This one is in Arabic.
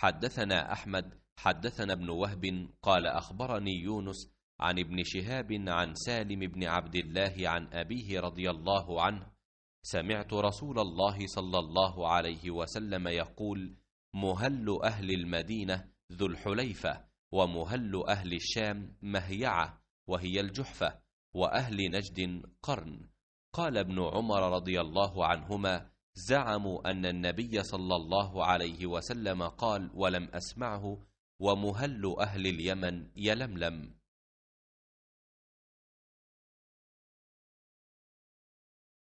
حدثنا أحمد حدثنا ابن وهب قال أخبرني يونس عن ابن شهاب عن سالم بن عبد الله عن أبيه رضي الله عنه سمعت رسول الله صلى الله عليه وسلم يقول مهل أهل المدينة ذو الحليفة ومهل أهل الشام مهيعة وهي الجحفة وأهل نجد قرن قال ابن عمر رضي الله عنهما زعموا أن النبي صلى الله عليه وسلم قال ولم أسمعه ومهل أهل اليمن يلملم